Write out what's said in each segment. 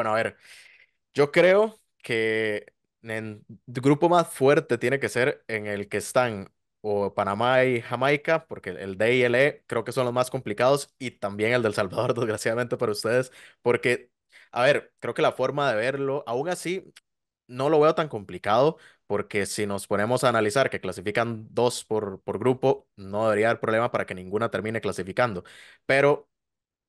Bueno, a ver, yo creo que el grupo más fuerte tiene que ser en el que están o Panamá y Jamaica, porque el D y el e creo que son los más complicados y también el del Salvador, desgraciadamente para ustedes, porque, a ver, creo que la forma de verlo, aún así, no lo veo tan complicado, porque si nos ponemos a analizar que clasifican dos por, por grupo, no debería haber problema para que ninguna termine clasificando, pero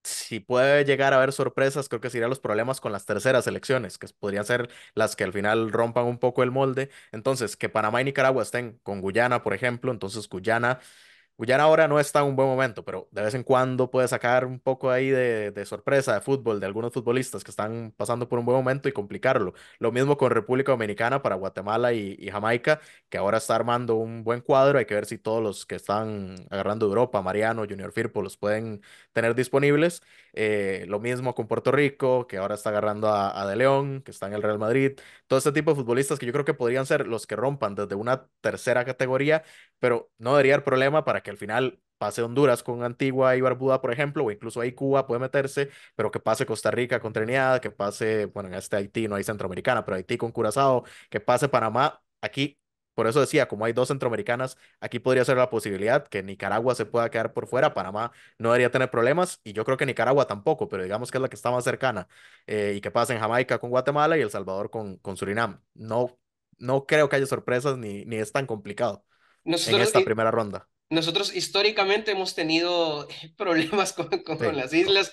si puede llegar a haber sorpresas, creo que serían los problemas con las terceras elecciones, que podrían ser las que al final rompan un poco el molde. Entonces, que Panamá y Nicaragua estén con Guyana, por ejemplo, entonces Guyana Guyana pues, ahora no está en un buen momento, pero de vez en cuando puede sacar un poco ahí de, sorpresa de fútbol de algunos futbolistas que están pasando por un buen momento y complicarlo. Lo mismo con República Dominicana para Guatemala y, Jamaica, que ahora está armando un buen cuadro. Hay que ver si todos los que están agarrando Europa, Mariano, Junior Firpo, los pueden tener disponibles. Eh, lo mismo con Puerto Rico, que ahora está agarrando a, a De León, que está en el Real Madrid. Todo este tipo de futbolistas que yo creo que podrían ser los que rompan desde una tercera categoría, pero no debería haber problema para que al final pase Honduras con Antigua y Barbuda, por ejemplo, o incluso ahí Cuba puede meterse, pero que pase Costa Rica con Trinidad, que pase, bueno, en este Haití no hay centroamericana, pero Haití con Curazao, que pase Panamá, aquí, por eso decía, como hay dos centroamericanas, aquí podría ser la posibilidad que Nicaragua se pueda quedar por fuera, Panamá no debería tener problemas, y yo creo que Nicaragua tampoco, pero digamos que es la que está más cercana, eh, y que pase en Jamaica con Guatemala y El Salvador con, con Surinam. No, no creo que haya sorpresas ni, ni es tan complicado en esta primera ronda nosotros históricamente hemos tenido problemas con, las islas,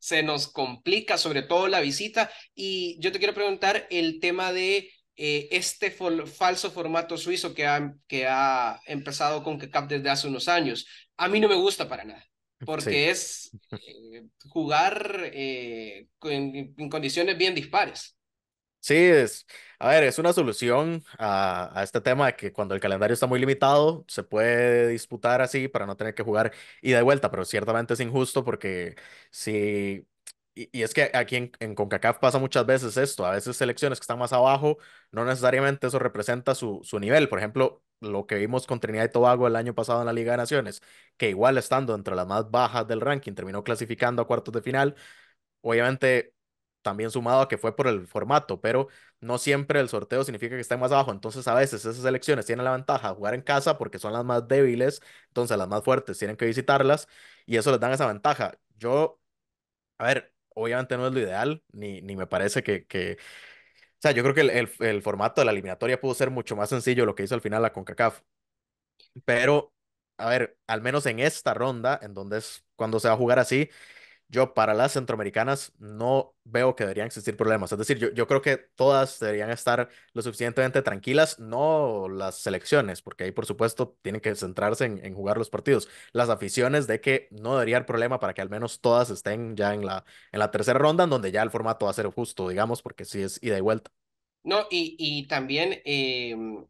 se, nos, complica sobre todo la visita y yo te quiero preguntar el tema de eh, este falso formato suizo que ha, que ha empezado con cap desde hace unos años. A mí no me gusta para nada, porque es eh, jugar eh, en condiciones bien dispares. Sí, es, a ver, es una solución a, este tema de que cuando el calendario está muy limitado, se puede disputar así para no tener que jugar ida y vuelta, pero ciertamente es injusto porque si... Y, es que aquí en, en, CONCACAF pasa muchas veces esto, a veces selecciones que están más abajo, no necesariamente eso representa su, su nivel. Por ejemplo, lo que vimos con Trinidad y Tobago el año pasado en la Liga de Naciones, que igual estando entre las más bajas del ranking, terminó clasificando a cuartos de final. Obviamente también sumado a que fue por el formato, pero no siempre el sorteo significa que estén más abajo. Entonces, a veces esas selecciones tienen la ventaja de jugar en casa porque son las más débiles, entonces las más fuertes tienen que visitarlas y eso les da esa ventaja. Yo, a ver, obviamente no es lo ideal, ni, ni me parece que, que... O sea, yo creo que el, el, el formato de la eliminatoria pudo ser mucho más sencillo lo que hizo al final la CONCACAF. Pero, a ver, al menos en esta ronda, en donde es cuando se va a jugar así, yo para las centroamericanas no veo que deberían existir problemas. Es decir, yo, creo que todas deberían estar lo suficientemente tranquilas, no las selecciones, porque ahí por supuesto tienen que centrarse en, jugar los partidos. Las aficiones de que no debería haber problema para que al menos todas estén ya en la, en la tercera ronda, en donde ya el formato va a ser justo, digamos, porque sí es ida y vuelta. No, y, y también em,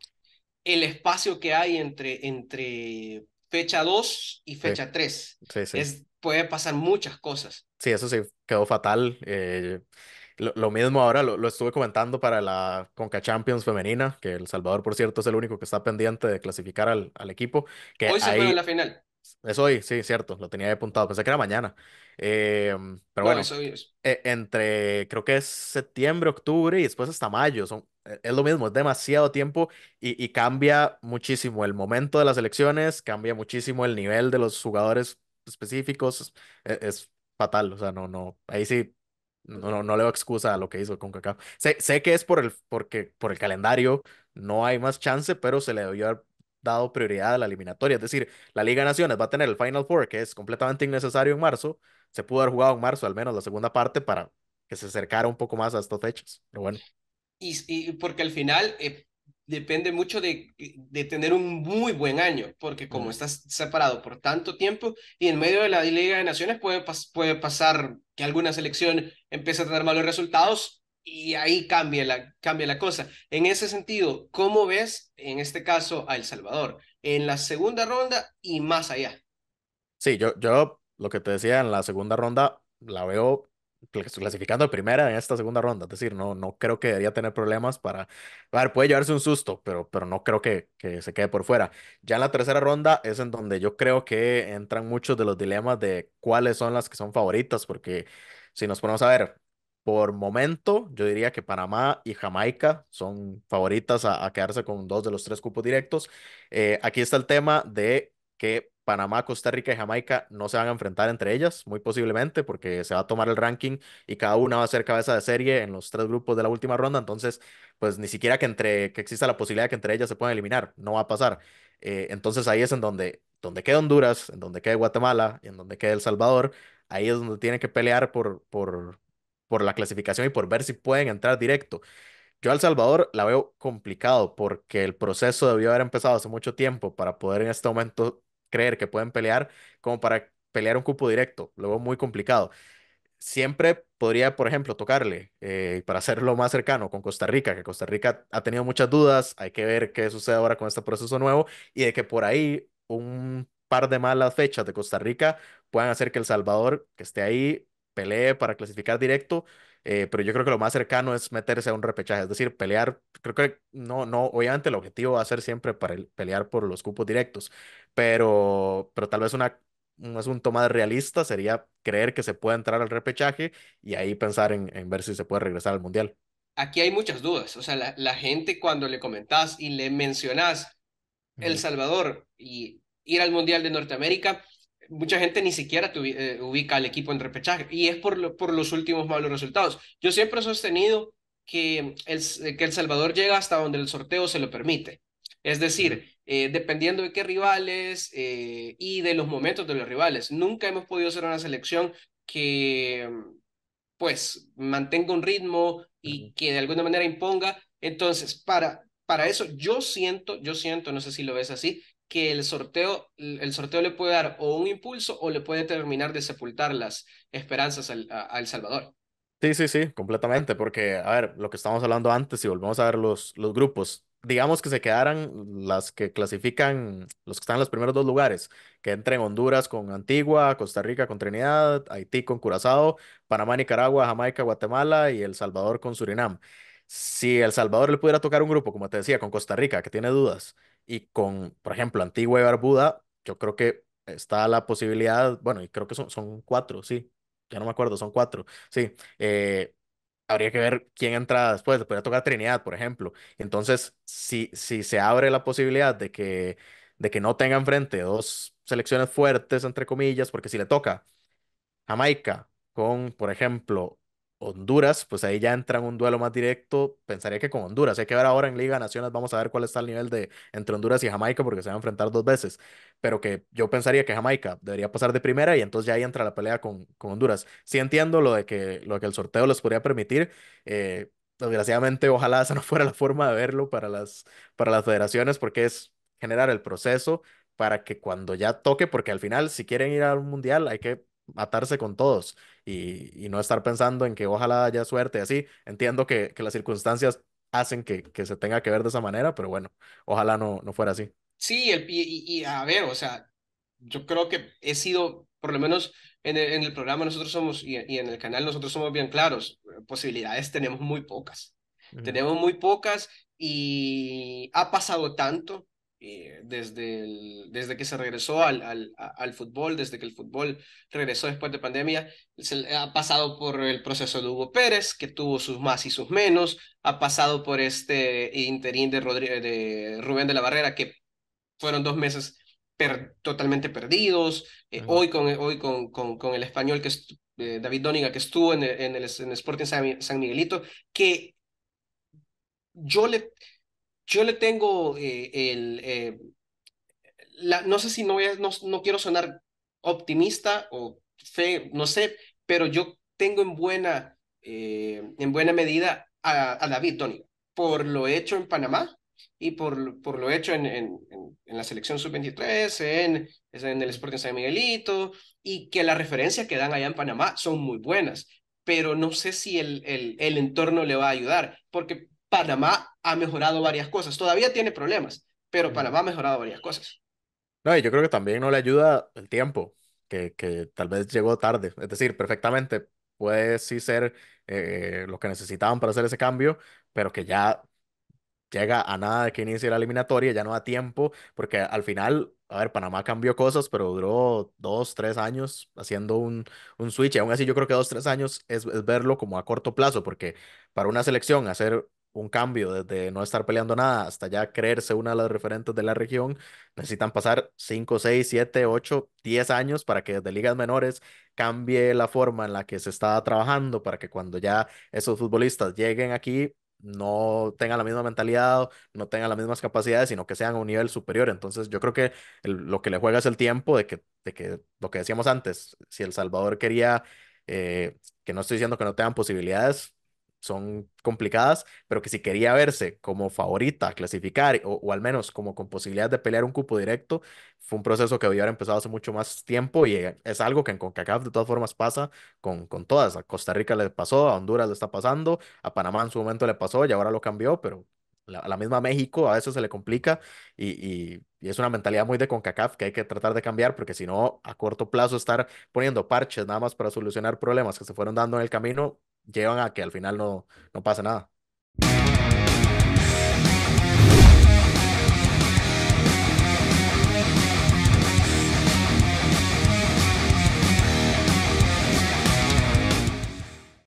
el espacio que hay entre, entre fecha 2 y fecha 3. Sí. Sí, puede pasar muchas cosas. Sí, eso sí, quedó fatal. Eh, lo, mismo ahora lo, estuve comentando para la Conca Champions femenina, que El Salvador, por cierto, es el único que está pendiente de clasificar al, equipo. Que hoy se ahí... juega la final. Es hoy, sí, cierto, lo tenía apuntado, pensé que era mañana. Eh, pero bueno, e, entre creo que es septiembre, octubre y después hasta mayo, son, e, es lo mismo, es demasiado tiempo y, y cambia muchísimo el momento de las elecciones, cambia muchísimo el nivel de los jugadores específicos, e-, es, fatal. O sea, no, no, ahí sí, no, no, le doy excusa a lo que hizo con Kaká. Sé, que es por el, porque, por el calendario, no hay más chance, pero se le debió haber dado prioridad a la eliminatoria. Es decir, la Liga Naciones va a tener el Final Four, que es completamente innecesario en marzo. Se pudo haber jugado en marzo, al menos la segunda parte, para que se acercara un poco más a estas fechas. Pero bueno. Y, y porque al final, eh, depende mucho de, tener un muy buen año, porque como estás separado por tanto tiempo y en medio de la Liga de Naciones puede, puede pasar que alguna selección empiece a tener malos resultados y ahí cambia la, cambia la cosa. En ese sentido, ¿cómo ves en este caso a El Salvador en la segunda ronda y más allá? Sí, yo, yo lo que te decía, en la segunda ronda la veo clasificando de primera en esta segunda ronda. Es decir, no, no creo que debería tener problemas para... A ver, puede llevarse un susto, pero, pero no creo que, que se quede por fuera. Ya en la tercera ronda es en donde yo creo que entran muchos de los dilemas de cuáles son las que son favoritas, porque si nos ponemos a ver, por momento, yo diría que Panamá y Jamaica son favoritas a, quedarse con dos de los tres cupos directos. Eh, aquí está el tema de que Panamá, Costa Rica y Jamaica no se van a enfrentar entre ellas, muy posiblemente, porque se va a tomar el ranking y cada una va a ser cabeza de serie en los tres grupos de la última ronda. Entonces, pues ni siquiera que, entre, que exista la posibilidad de que entre ellas se puedan eliminar, no va a pasar. Eh, entonces ahí es en donde, donde queda Honduras, en donde queda Guatemala y en donde queda El Salvador. Ahí es donde tienen que pelear por, por, por la clasificación y por ver si pueden entrar directo. Yo al El Salvador la veo complicado porque el proceso debió haber empezado hace mucho tiempo para poder en este momento creer que pueden pelear como para pelear un cupo directo. Luego muy complicado. Siempre podría, por ejemplo, tocarle eh, para hacerlo más cercano con Costa Rica, que Costa Rica ha tenido muchas dudas. Hay que ver qué sucede ahora con este proceso nuevo y de que por ahí un par de malas fechas de Costa Rica puedan hacer que El Salvador, que esté ahí, pelee para clasificar directo. Eh, pero yo creo que lo más cercano es meterse a un repechaje, es decir, pelear, creo que no, no, obviamente el objetivo va a ser siempre para pelear por los cupos directos, pero, pero tal vez una, un toma más realista sería creer que se puede entrar al repechaje y ahí pensar en, ver si se puede regresar al Mundial. Aquí hay muchas dudas, o sea, la, gente cuando le comentas y le mencionas El Salvador y ir al Mundial de Norteamérica, mucha gente ni siquiera eh, ubica al equipo en repechaje y es por, por los últimos malos resultados. Yo siempre he sostenido que que el Salvador llega hasta donde el sorteo se lo permite. Es decir, eh, dependiendo de qué rivales eh, y de los momentos de los rivales. Nunca hemos podido ser una selección que pues mantenga un ritmo y que de alguna manera imponga. Entonces, para, para eso yo siento, yo siento, no sé si lo ves así, que el sorteo, el sorteo le puede dar o un impulso o le puede terminar de sepultar las esperanzas al, a, El Salvador. Sí, sí, sí, completamente, porque, a ver, lo que estábamos hablando antes, y volvemos a ver los, los grupos, digamos que se quedaran las que clasifican, los que están en los primeros dos lugares, que entren Honduras con Antigua, Costa Rica con Trinidad, Haití con Curazao, Panamá, Nicaragua, Jamaica, Guatemala y El Salvador con Surinam. Si El Salvador le pudiera tocar un grupo, como te decía, con Costa Rica, que tiene dudas, y con, por ejemplo, Antigua y Barbuda, yo creo que está la posibilidad, bueno, y creo que son, son cuatro, sí, ya no me acuerdo, son cuatro, sí, eh, habría que ver quién entra después. Podría tocar Trinidad, por ejemplo. Entonces, si, si se abre la posibilidad de que, de que no tengan frente dos selecciones fuertes, entre comillas, porque si le toca Jamaica con, por ejemplo, Honduras, pues ahí ya entra en un duelo más directo. Pensaría que con Honduras. Hay que ver ahora en Liga Naciones, vamos a ver cuál está el nivel de entre Honduras y Jamaica, porque se van a enfrentar dos veces. Pero que yo pensaría que Jamaica debería pasar de primera y entonces ya ahí entra la pelea con, Honduras. Sí entiendo lo de que, lo que el sorteo les podría permitir. Eh, desgraciadamente, ojalá esa no fuera la forma de verlo para las, para las federaciones, porque es generar el proceso para que cuando ya toque, porque al final, si quieren ir al mundial, hay que matarse con todos y, no estar pensando en que ojalá haya suerte, así. Entiendo que, las circunstancias hacen que, que, se tenga que ver de esa manera, pero bueno, ojalá no, no fuera así. Sí, y, a ver, o sea, yo creo que he sido, por lo menos en el, programa nosotros somos, y, en el canal nosotros somos bien claros, posibilidades tenemos muy pocas, tenemos muy pocas y ha pasado tanto eh, desde, el, desde que se regresó al, al, al, fútbol, desde que el fútbol regresó después de pandemia, se, ha pasado por el proceso de Hugo Pérez, que tuvo sus más y sus menos, ha pasado por este interín de, de Rubén de la Barrera, que fueron dos meses totalmente perdidos, eh, hoy, con, hoy con, con, con el español que eh, David Dóniga, que estuvo en en el, en Sporting San Miguelito, que yo le yo le tengo eh, el... Eh, la, no sé si no, voy no, quiero sonar optimista o fe, no sé, pero yo tengo en buena, eh, en buena medida a, a David Tony por lo hecho en Panamá y por, por lo hecho en, en, la selección sub-23, en, en el Sporting San Miguelito, y que las referencias que dan allá en Panamá son muy buenas, pero no sé si el, el, el entorno le va a ayudar, porque Panamá ha mejorado varias cosas. Todavía tiene problemas, pero Panamá ha mejorado varias cosas. No, y yo creo que también no le ayuda el tiempo, que, que tal vez llegó tarde. Es decir, perfectamente puede sí ser eh, lo que necesitaban para hacer ese cambio, pero que ya llega a nada de que inicie la eliminatoria, ya no da tiempo, porque al final, a ver, Panamá cambió cosas, pero duró dos, tres años haciendo un, un switch, y aún así yo creo que dos, tres años es, es verlo como a corto plazo, porque para una selección hacer un cambio desde no estar peleando nada hasta ya creerse una de las referentes de la región, necesitan pasar 5, 6, 7, 8, 10 años para que desde ligas menores cambie la forma en la que se está trabajando, para que cuando ya esos futbolistas lleguen aquí no tengan la misma mentalidad, no tengan las mismas capacidades, sino que sean a un nivel superior. Entonces yo creo que lo que le juega es el tiempo de que, de que lo que decíamos antes, si El Salvador quería, eh, que no estoy diciendo que no tengan posibilidades, son complicadas, pero que si quería verse como favorita, clasificar o, al menos como con posibilidad de pelear un cupo directo, fue un proceso que haber empezado hace mucho más tiempo y eh, es algo que en CONCACAF de todas formas pasa con, con todas. A Costa Rica le pasó, a Honduras le está pasando, a Panamá en su momento le pasó y ahora lo cambió, pero a la misma México a veces se le complica y, y, es una mentalidad muy de CONCACAF que hay que tratar de cambiar porque si no, a corto plazo estar poniendo parches nada más para solucionar problemas que se fueron dando en el camino llevan a que al final no, no pasa nada.